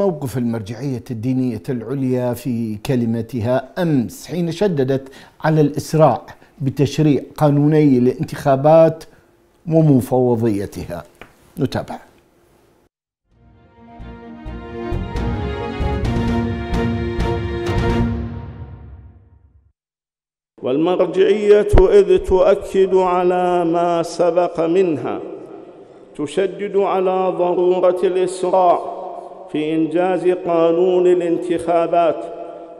موقف المرجعية الدينية العليا في كلمتها أمس حين شددت على الإسراع بتشريع قانوني الانتخابات ومفوضيتها نتابع والمرجعية إذ تؤكد على ما سبق منها تشدد على ضرورة الإسراع في إنجاز قانون الانتخابات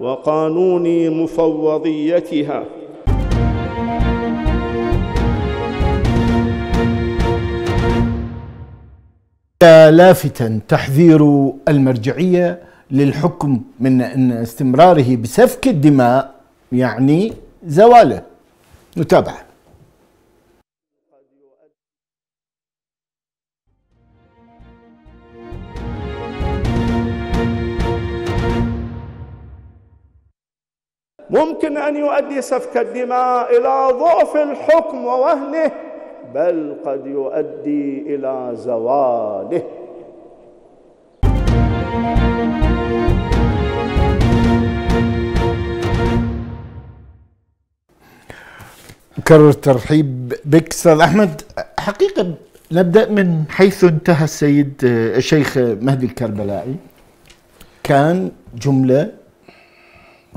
وقانون مفوضيتها لافتا تحذير المرجعية للحكم من أن استمراره بسفك الدماء يعني زواله نتابعه ممكن أن يؤدي سفك الدماء إلى ضعف الحكم ووهنه بل قد يؤدي إلى زواله كرر الترحيب بك استاذ احمد حقيقه نبدا من حيث انتهى السيد الشيخ مهدي الكربلائي كان جمله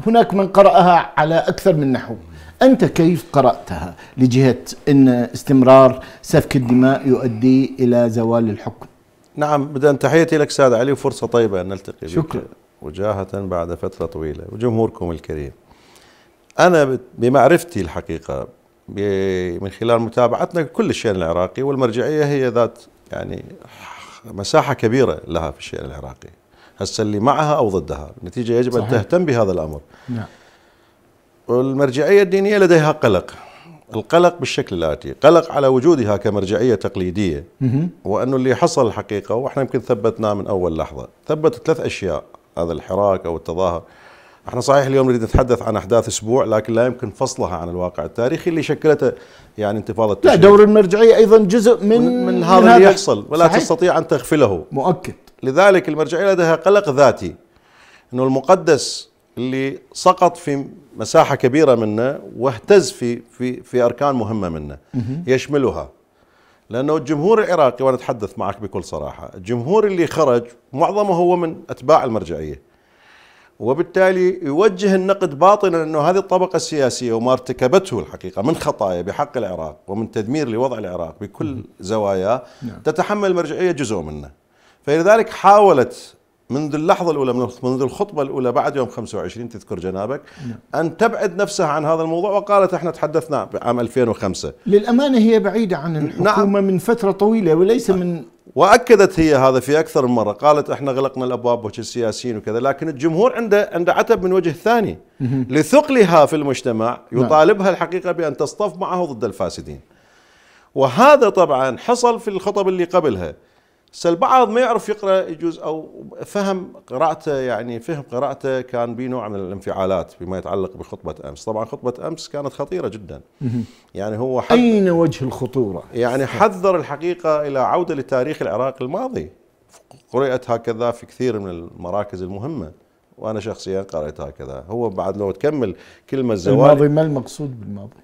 هناك من قرأها على أكثر من نحو أنت كيف قرأتها لجهة أن استمرار سفك الدماء يؤدي إلى زوال الحكم نعم بدأ تحيتي لك سادة علي وفرصة طيبة أن نلتقي شكرا بك وجاهة بعد فترة طويلة وجمهوركم الكريم أنا بمعرفتي الحقيقة من خلال متابعتنا كل الشأن العراقي والمرجعية هي ذات يعني مساحة كبيرة لها في الشأن العراقي هسه اللي معها أو ضدها النتيجة يجب صحيح. أن تهتم بهذا الأمر نعم. والمرجعية الدينية لديها قلق القلق بالشكل الآتي قلق على وجودها كمرجعية تقليدية وأنه اللي حصل الحقيقة وإحنا يمكن ثبتناه من أول لحظة ثبت ثلاث أشياء هذا الحراك أو التظاهر احنا صحيح اليوم نريد نتحدث عن احداث اسبوع لكن لا يمكن فصلها عن الواقع التاريخي اللي شكلته يعني انتفاضه التشريع. لا دور المرجعيه ايضا جزء من من, من هذا اللي يحصل ولا صحيح. تستطيع ان تغفله مؤكد لذلك المرجعية لديها قلق ذاتي أنه المقدس اللي سقط في مساحة كبيرة منه واهتز في في في أركان مهمة منه يشملها لأنه الجمهور العراقي وأنا أتحدث معك بكل صراحة الجمهور اللي خرج معظمه هو من أتباع المرجعية وبالتالي يوجه النقد باطلا أنه هذه الطبقة السياسية وما ارتكبته الحقيقة من خطايا بحق العراق ومن تدمير لوضع العراق بكل زواياه نعم. تتحمل المرجعية جزء منه فلذلك حاولت منذ اللحظة الأولى منذ الخطبة الأولى بعد يوم 25 تذكر جنابك نعم. أن تبعد نفسها عن هذا الموضوع وقالت احنا تحدثنا بعام 2005 للأمانة هي بعيدة عن نعم. الحكومة نعم. من فترة طويلة وليس من واكدت هي هذا في اكثر من مره قالت احنا غلقنا الابواب وجه السياسيين وكذا لكن الجمهور عنده عنده عتب من وجه ثاني لثقلها في المجتمع نعم. يطالبها الحقيقه بان تصطف معه ضد الفاسدين وهذا طبعا حصل في الخطب اللي قبلها بس البعض ما يعرف يقرا يجوز او فهم قراءته يعني فهم قراءته كان به نوع من الانفعالات فيما يتعلق بخطبه امس، طبعا خطبه امس كانت خطيره جدا. يعني هو حذ... اين وجه الخطوره؟ يعني حذر الحقيقه الى عوده لتاريخ العراق الماضي. قرات هكذا في كثير من المراكز المهمه. وانا شخصيا قرات هكذا، هو بعد لو تكمل كلمه زوال الماضي ما المقصود بالماضي؟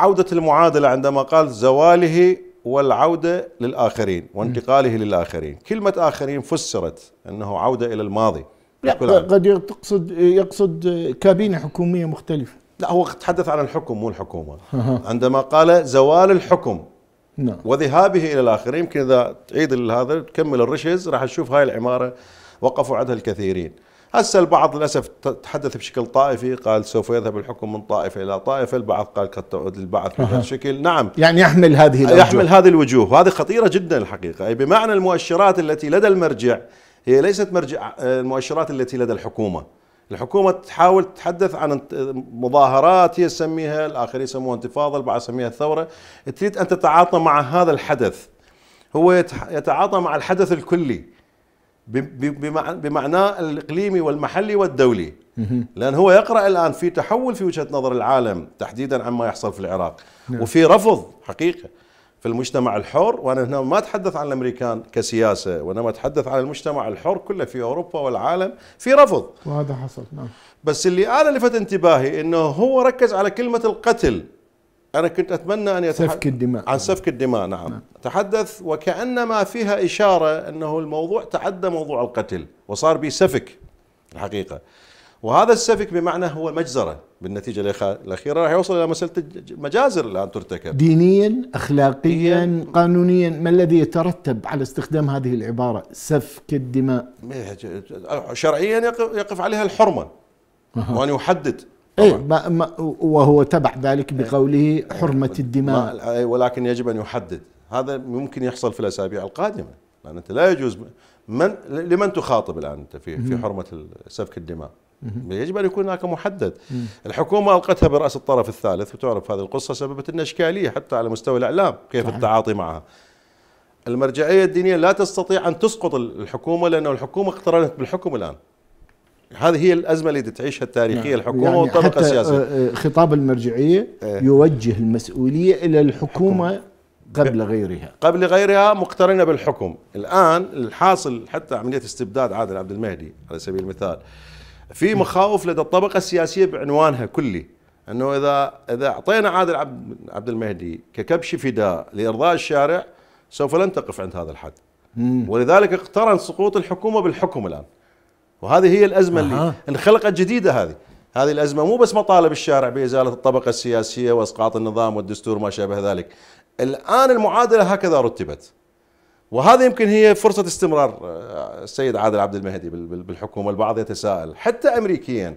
عوده المعادله عندما قال زواله والعودة للآخرين وانتقاله للآخرين كلمة آخرين فسرت أنه عودة إلى الماضي لا قد يقصد يقصد كابينة حكومية مختلفة لا هو تحدث عن الحكم مو الحكومة عندما قال زوال الحكم نعم. وذهابه إلى الآخرين يمكن إذا تعيد هذا تكمل الرشز راح تشوف هاي العمارة وقفوا عندها الكثيرين هسه البعض للاسف تحدث بشكل طائفي قال سوف يذهب الحكم من طائفه الى طائفه البعض قال قد تعود للبعث بهذا الشكل نعم يعني يحمل هذه الوجوه يحمل هذه الوجوه وهذه خطيره جدا الحقيقه أي بمعنى المؤشرات التي لدى المرجع هي ليست مرجع آه، المؤشرات التي لدى الحكومه الحكومة تحاول تتحدث عن مظاهرات هي تسميها الآخر يسموها انتفاضة البعض يسميها الثورة تريد أن تتعاطى مع هذا الحدث هو يتعاطى مع الحدث الكلي بمعناه الاقليمي والمحلي والدولي لان هو يقرا الان في تحول في وجهه نظر العالم تحديدا عما يحصل في العراق نعم. وفي رفض حقيقه في المجتمع الحر وانا هنا ما اتحدث عن الامريكان كسياسه وانما اتحدث عن المجتمع الحر كله في اوروبا والعالم في رفض وهذا حصل نعم بس اللي انا لفت انتباهي انه هو ركز على كلمه القتل أنا كنت أتمنى أن يتحدث سفك الدماء عن سفك الدماء نعم, نعم. تحدث وكأنما فيها إشارة أنه الموضوع تعدى موضوع القتل وصار به سفك الحقيقة وهذا السفك بمعنى هو مجزرة بالنتيجة الأخيرة راح يوصل إلى مسألة مجازر الآن ترتكب دينيا أخلاقيا قانونيا ما الذي يترتب على استخدام هذه العبارة سفك الدماء شرعيا يقف عليها الحرمة وأن يحدد أي ما ما وهو تبع ذلك إيه. بقوله حرمة الدماء ولكن يجب أن يحدد هذا ممكن يحصل في الأسابيع القادمة لأن أنت لا يجوز من لمن تخاطب الآن أنت في في حرمة سفك الدماء يجب ان يكون هناك محدد الحكومه القتها براس الطرف الثالث وتعرف هذه القصه سببت لنا اشكاليه حتى على مستوى الاعلام كيف صحيح. نعم. التعاطي معها المرجعيه الدينيه لا تستطيع ان تسقط الحكومه لأن الحكومه اقترنت بالحكم الان هذه هي الازمه اللي تعيشها التاريخيه نعم. الحكومه يعني والطبقه السياسيه آه، آه، خطاب المرجعيه إيه؟ يوجه المسؤوليه الى الحكومه قبل غيرها قبل غيرها مقترنه بالحكم الان الحاصل حتى عمليه استبداد عادل عبد المهدي على سبيل المثال في نعم. مخاوف لدى الطبقه السياسيه بعنوانها كلي انه اذا اذا اعطينا عادل عبد المهدي ككبش فداء لارضاء الشارع سوف لن تقف عند هذا الحد ولذلك اقترن سقوط الحكومه بالحكم الان وهذه هي الازمه أه. اللي انخلقت جديده هذه هذه الازمه مو بس مطالب الشارع بازاله الطبقه السياسيه واسقاط النظام والدستور وما شابه ذلك الان المعادله هكذا رتبت وهذه يمكن هي فرصه استمرار آه، السيد عادل عبد المهدي بالحكومه البعض يتساءل حتى امريكيا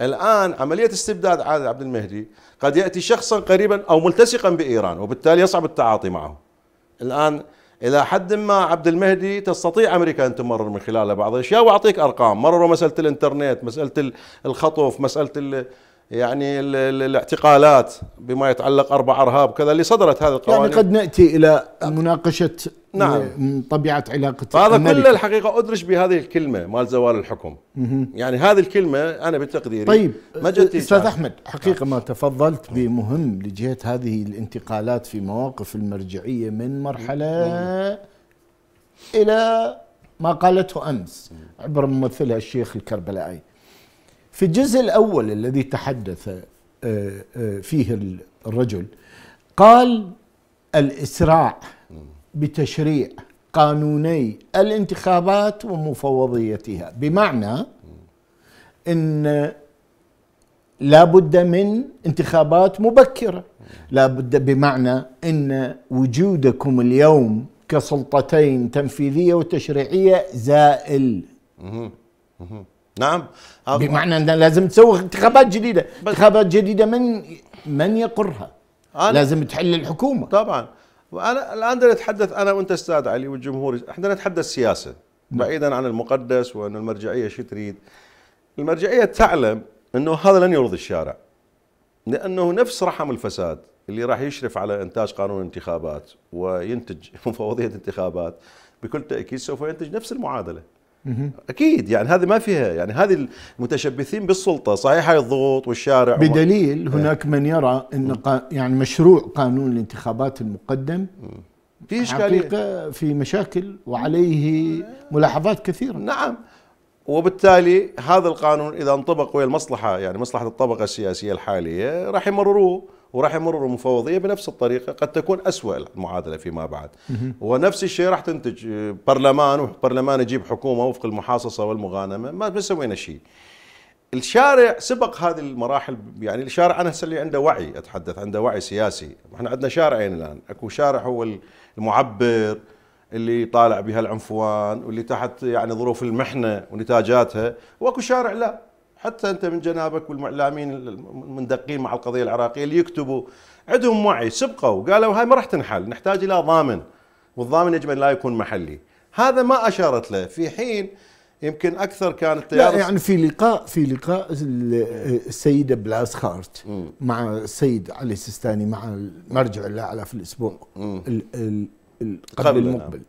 الان عمليه استبداد عادل عبد المهدي قد ياتي شخصا قريبا او ملتصقا بايران وبالتالي يصعب التعاطي معه الان الى حد ما عبد المهدي تستطيع امريكا ان تمرر من خلاله بعض الاشياء واعطيك ارقام مرروا مساله الانترنت مساله الخطف مساله يعني الاعتقالات بما يتعلق اربع ارهاب كذا اللي صدرت هذه القوانين يعني قد ناتي الى مناقشه نعم طبيعه علاقه هذا كله الحقيقه ادرج بهذه الكلمه مال زوال الحكم يعني هذه الكلمه انا بتقديري طيب استاذ احمد حقيقه نعم. ما تفضلت بمهم لجهه هذه الانتقالات في مواقف المرجعيه من مرحله الى ما قالته امس عبر ممثلها الشيخ الكربلائي في الجزء الأول الذي تحدث آه، آه، فيه الرجل قال الإسراع بتشريع قانوني الانتخابات ومفوضيتها بمعنى أن لا بد من انتخابات مبكرة لا بد بمعنى أن وجودكم اليوم كسلطتين تنفيذية وتشريعية زائل نعم بمعنى ان لازم تسوي انتخابات جديده انتخابات جديده من من يقرها لازم تحل الحكومه طبعا وانا الان نتحدث انا وانت استاذ علي والجمهور احنا نتحدث سياسه نعم. بعيدا عن المقدس وان المرجعيه شو تريد المرجعيه تعلم انه هذا لن يرضي الشارع لانه نفس رحم الفساد اللي راح يشرف على انتاج قانون انتخابات وينتج مفوضيه انتخابات بكل تاكيد سوف ينتج نفس المعادله اكيد يعني هذه ما فيها يعني هذه المتشبثين بالسلطه صحيح هاي الضغوط والشارع بدليل وما... هناك من يرى ان قا يعني مشروع قانون الانتخابات المقدم في حقيقه في مشاكل وعليه ملاحظات كثيره نعم وبالتالي هذا القانون اذا انطبق ويا المصلحه يعني مصلحه الطبقه السياسيه الحاليه راح يمرروه وراح يمر المفوضيه بنفس الطريقه قد تكون اسوء المعادله فيما بعد ونفس الشيء راح تنتج آه، برلمان وبرلمان يجيب حكومه وفق المحاصصه والمغانمه ما سوينا شيء الشارع سبق هذه المراحل يعني الشارع انا هسه اللي عنده وعي اتحدث عنده وعي سياسي احنا عندنا شارعين الان اكو شارع هو المعبر اللي طالع بها العنفوان واللي تحت يعني ظروف المحنه ونتاجاتها واكو شارع لا حتى انت من جنابك والاعلاميين المندقين مع القضيه العراقيه اللي يكتبوا عندهم وعي سبقوا قالوا هاي ما راح تنحل نحتاج الى ضامن والضامن يجب ان لا يكون محلي هذا ما اشارت له في حين يمكن اكثر كانت لا يعني في لقاء في لقاء السيده بلاس خارت مع السيد علي السيستاني مع المرجع الاعلى في الاسبوع قبل, قبل آه. المقبل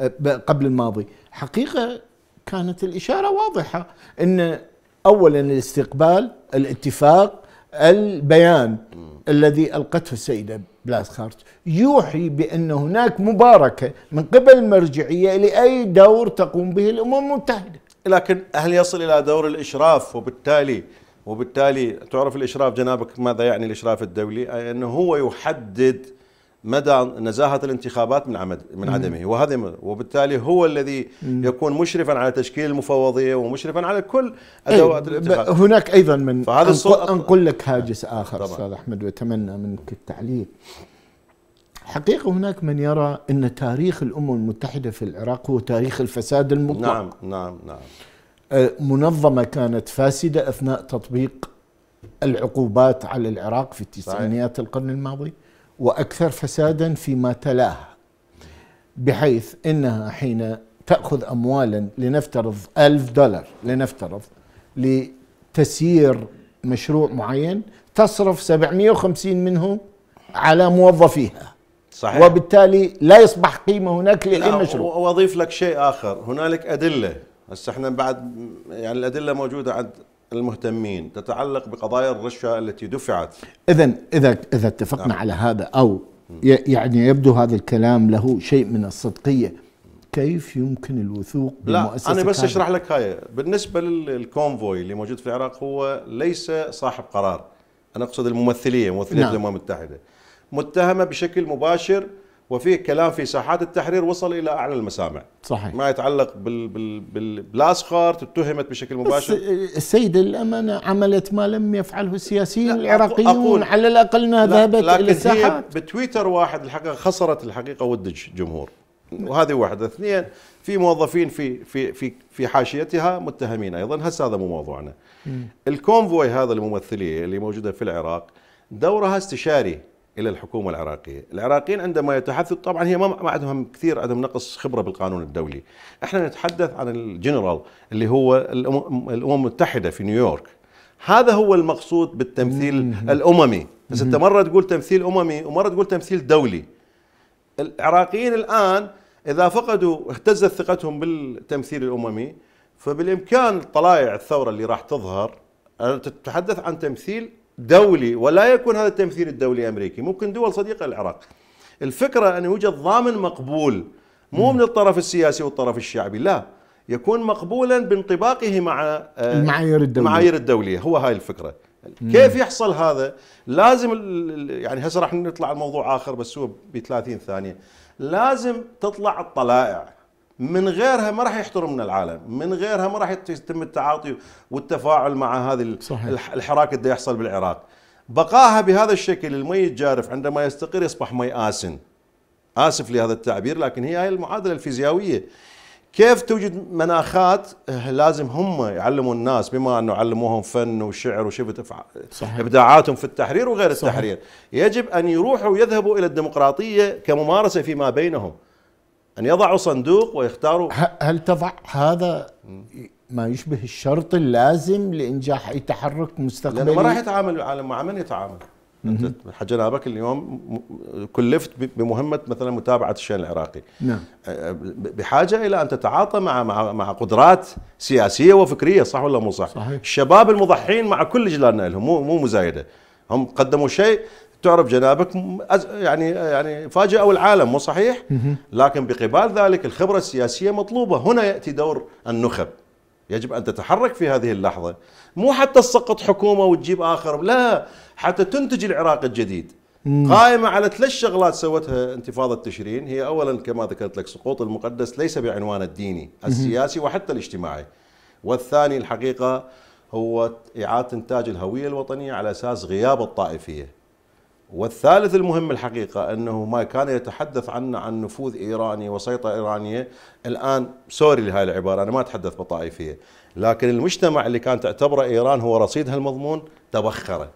أه، قبل الماضي حقيقه كانت الاشاره واضحه ان اولا الاستقبال الاتفاق البيان الذي القته السيده بلاسخارت يوحي بان هناك مباركه من قبل المرجعيه لاي دور تقوم به الامم المتحده. لكن هل يصل الى دور الاشراف وبالتالي وبالتالي تعرف الاشراف جنابك ماذا يعني الاشراف الدولي؟ انه هو يحدد مدى نزاهة الانتخابات من عمد من عدمه وهذا وبالتالي هو الذي يكون مشرفا على تشكيل المفوضية ومشرفا على كل إيه، أدوات أيه الانتخاب هناك أيضا من فهذا أنقل, أنقل لك هاجس آخر أستاذ أحمد وأتمنى منك التعليق حقيقة هناك من يرى أن تاريخ الأمم المتحدة في العراق هو تاريخ الفساد المطلق نعم نعم نعم أه، منظمة كانت فاسدة أثناء تطبيق العقوبات على العراق في التسعينيات القرن الماضي واكثر فسادا فيما تلاه بحيث انها حين تاخذ اموالا لنفترض ألف دولار لنفترض لتسيير مشروع معين تصرف 750 منه على موظفيها صحيح وبالتالي لا يصبح قيمه هناك للمشروع واضيف لك شيء اخر هنالك ادله هسه احنا بعد يعني الادله موجوده عند المهتمين تتعلق بقضايا الرشوه التي دفعت اذا اذا اذا اتفقنا نعم. على هذا او يعني يبدو هذا الكلام له شيء من الصدقيه كيف يمكن الوثوق بالمؤسسه لا انا بس اشرح لك هاي بالنسبه للكونفوي اللي موجود في العراق هو ليس صاحب قرار انا اقصد الممثليه ممثليه نعم. الامم المتحده متهمه بشكل مباشر وفي كلام في ساحات التحرير وصل الى اعلى المسامع صحيح ما يتعلق بال بال بال بالاسخر اتهمت بشكل مباشر بس السيد الامانه عملت ما لم يفعله السياسيين العراقيين أقول على الاقل انها ذهبت الى الساحات بتويتر واحد الحقيقه خسرت الحقيقه ود الجمهور وهذه واحده اثنين في موظفين في في في في حاشيتها متهمين ايضا هسه هذا مو موضوعنا الكونفوي هذا الممثليه اللي موجوده في العراق دورها استشاري الى الحكومه العراقيه، العراقيين عندما يتحدثوا طبعا هي ما عندهم كثير عندهم نقص خبره بالقانون الدولي، احنا نتحدث عن الجنرال اللي هو الامم المتحده في نيويورك. هذا هو المقصود بالتمثيل الاممي، بس انت مره تقول تمثيل اممي ومره تقول تمثيل دولي. العراقيين الان اذا فقدوا اهتزت ثقتهم بالتمثيل الاممي فبالامكان طلائع الثوره اللي راح تظهر تتحدث عن تمثيل دولي ولا يكون هذا التمثيل الدولي امريكي ممكن دول صديقه للعراق الفكره ان يوجد ضامن مقبول مو من الطرف السياسي والطرف الشعبي لا يكون مقبولا بانطباقه مع آه، المعايير الدوليه المعايير الدوليه هو هاي الفكره كيف يحصل هذا لازم يعني هسه راح نطلع الموضوع اخر بس هو ب 30 ثانيه لازم تطلع الطلائع من غيرها ما راح يحترمنا العالم من غيرها ما راح يتم التعاطي والتفاعل مع هذا الحراك اللي يحصل بالعراق بقاها بهذا الشكل المي الجارف عندما يستقر يصبح مي آسن آسف لهذا التعبير لكن هي هاي المعادلة الفيزيائية كيف توجد مناخات آه، لازم هم يعلموا الناس بما انه علموهم فن وشعر وشفت ابداعاتهم في التحرير وغير صحيح. التحرير يجب ان يروحوا ويذهبوا الى الديمقراطيه كممارسه فيما بينهم أن يضعوا صندوق ويختاروا هل تضع هذا ما يشبه الشرط اللازم لإنجاح أي تحرك مستقبلي؟ لأنه ما راح يتعامل مع من يتعامل انت نابك اليوم كلفت بمهمه مثلا متابعه الشان العراقي نعم أه، أه، بحاجه الى ان تتعاطى مع مع مع قدرات سياسيه وفكريه صح ولا مو صح؟ صحيح. الشباب المضحين مع كل جلالنا لهم مو مو مزايده هم قدموا شيء تعرف جنابك يعني يعني فاجئوا العالم مو صحيح؟ لكن بقبال ذلك الخبرة السياسية مطلوبة، هنا يأتي دور النخب. يجب أن تتحرك في هذه اللحظة، مو حتى تسقط حكومة وتجيب آخر، لا، حتى تنتج العراق الجديد. قائمة على ثلاث شغلات سوتها انتفاضة تشرين، هي أولا كما ذكرت لك سقوط المقدس ليس بعنوان الديني، السياسي وحتى الاجتماعي. والثاني الحقيقة هو إعادة إنتاج الهوية الوطنية على أساس غياب الطائفية والثالث المهم الحقيقة أنه ما كان يتحدث عنه عن نفوذ إيراني وسيطرة إيرانية الآن سوري لهذه العبارة أنا ما أتحدث بطائفية لكن المجتمع اللي كان تعتبره إيران هو رصيد هالمضمون تبخره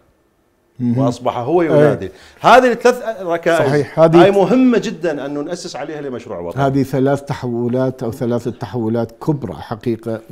واصبح هو إيه. ينادي هذه الثلاث ركائز صحيح هذه هاي مهمه جدا انه ناسس عليها لمشروع وطني هذه ثلاث تحولات او ثلاثه تحولات كبرى حقيقه